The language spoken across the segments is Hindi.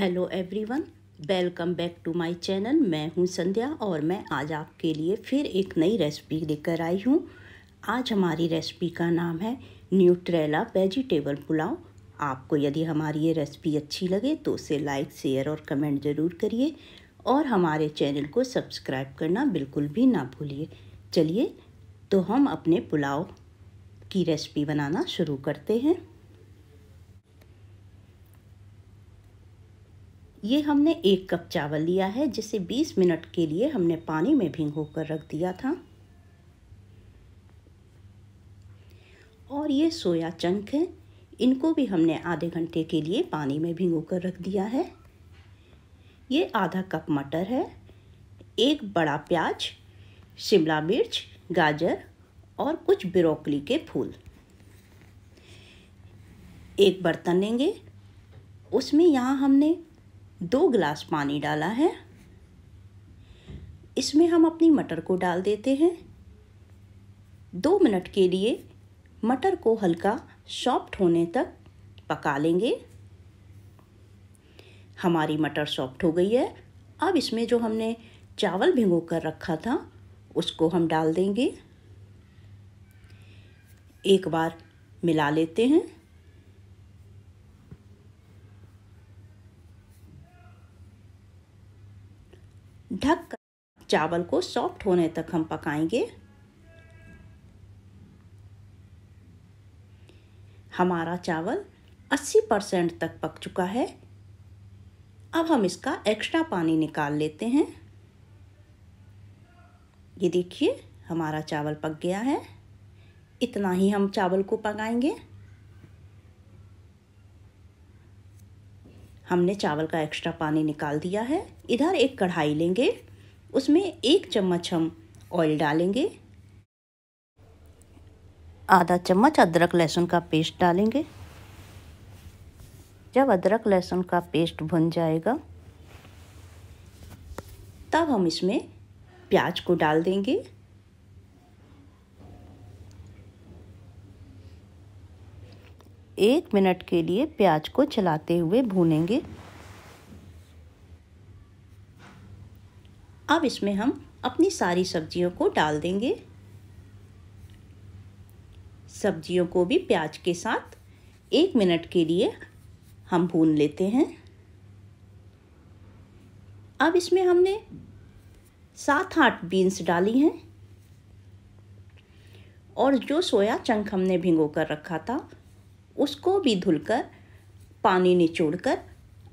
hello everyone welcome back to my channel मैं हूं संध्या और मैं आज आपके लिए फिर एक नई रेसिपी लेकर आई हूं आज हमारी रेसिपी का नाम है न्यूट्रेला वेजिटेबल पुलाव आपको यदि हमारी ये रेसिपी अच्छी लगे तो उसे लाइक शेयर और कमेंट ज़रूर करिए और हमारे चैनल को सब्सक्राइब करना बिल्कुल भी ना भूलिए चलिए तो हम अपने पुलाव की रेसिपी बनाना शुरू करते हैं ये हमने एक कप चावल लिया है जिसे 20 मिनट के लिए हमने पानी में भिंगो कर रख दिया था और ये सोया चंक है इनको भी हमने आधे घंटे के लिए पानी में भिंगो कर रख दिया है ये आधा कप मटर है एक बड़ा प्याज शिमला मिर्च गाजर और कुछ ब्रोकली के फूल एक बर्तन लेंगे उसमें यहाँ हमने दो गिलास पानी डाला है इसमें हम अपनी मटर को डाल देते हैं दो मिनट के लिए मटर को हल्का सॉफ्ट होने तक पका लेंगे हमारी मटर सॉफ्ट हो गई है अब इसमें जो हमने चावल भिगो कर रखा था उसको हम डाल देंगे एक बार मिला लेते हैं ढक कर चावल को सॉफ्ट होने तक हम पकाएंगे हमारा चावल 80 परसेंट तक पक चुका है अब हम इसका एक्स्ट्रा पानी निकाल लेते हैं ये देखिए हमारा चावल पक गया है इतना ही हम चावल को पकाएंगे हमने चावल का एक्स्ट्रा पानी निकाल दिया है इधर एक कढ़ाई लेंगे उसमें एक चम्मच हम ऑयल डालेंगे आधा चम्मच अदरक लहसुन का पेस्ट डालेंगे जब अदरक लहसुन का पेस्ट भुन जाएगा तब हम इसमें प्याज को डाल देंगे एक मिनट के लिए प्याज को चलाते हुए भूनेंगे अब इसमें हम अपनी सारी सब्जियों को डाल देंगे सब्जियों को भी प्याज के साथ एक मिनट के लिए हम भून लेते हैं अब इसमें हमने सात आठ बीन्स डाली हैं और जो सोया चंक हमने भिंगो कर रखा था उसको भी धुलकर पानी निचोड़कर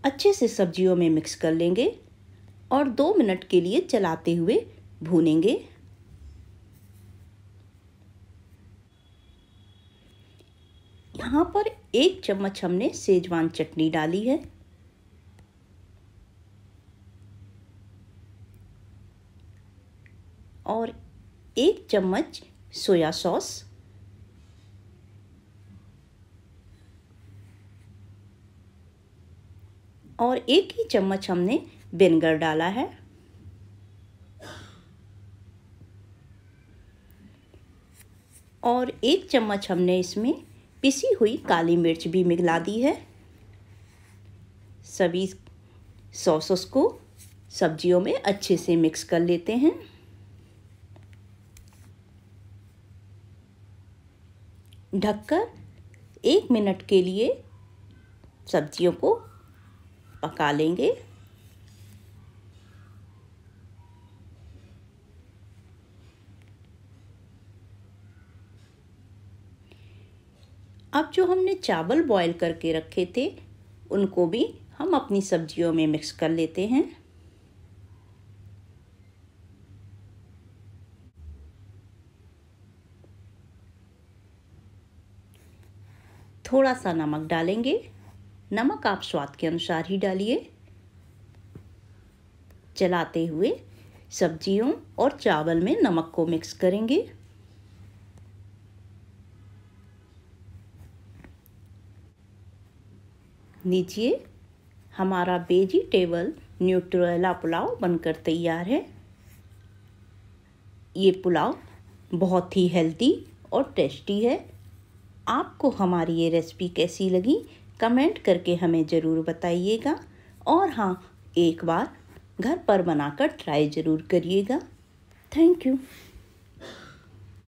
अच्छे से सब्जियों में मिक्स कर लेंगे और दो मिनट के लिए चलाते हुए भूनेंगे यहाँ पर एक चम्मच हमने सेजवान चटनी डाली है और एक चम्मच सोया सॉस और एक ही चम्मच हमने विनेगर डाला है और एक चम्मच हमने इसमें पिसी हुई काली मिर्च भी मिला दी है सभी सॉसेस को सब्जियों में अच्छे से मिक्स कर लेते हैं ढककर एक मिनट के लिए सब्जियों को पका लेंगे अब जो हमने चावल बॉईल करके रखे थे उनको भी हम अपनी सब्जियों में मिक्स कर लेते हैं थोड़ा सा नमक डालेंगे नमक आप स्वाद के अनुसार ही डालिए चलाते हुए सब्जियों और चावल में नमक को मिक्स करेंगे लीजिए हमारा वेजिटेबल न्यूट्रोला पुलाव बनकर तैयार है ये पुलाव बहुत ही हेल्दी और टेस्टी है आपको हमारी ये रेसिपी कैसी लगी कमेंट करके हमें ज़रूर बताइएगा और हाँ एक बार घर पर बनाकर ट्राई ज़रूर करिएगा थैंक यू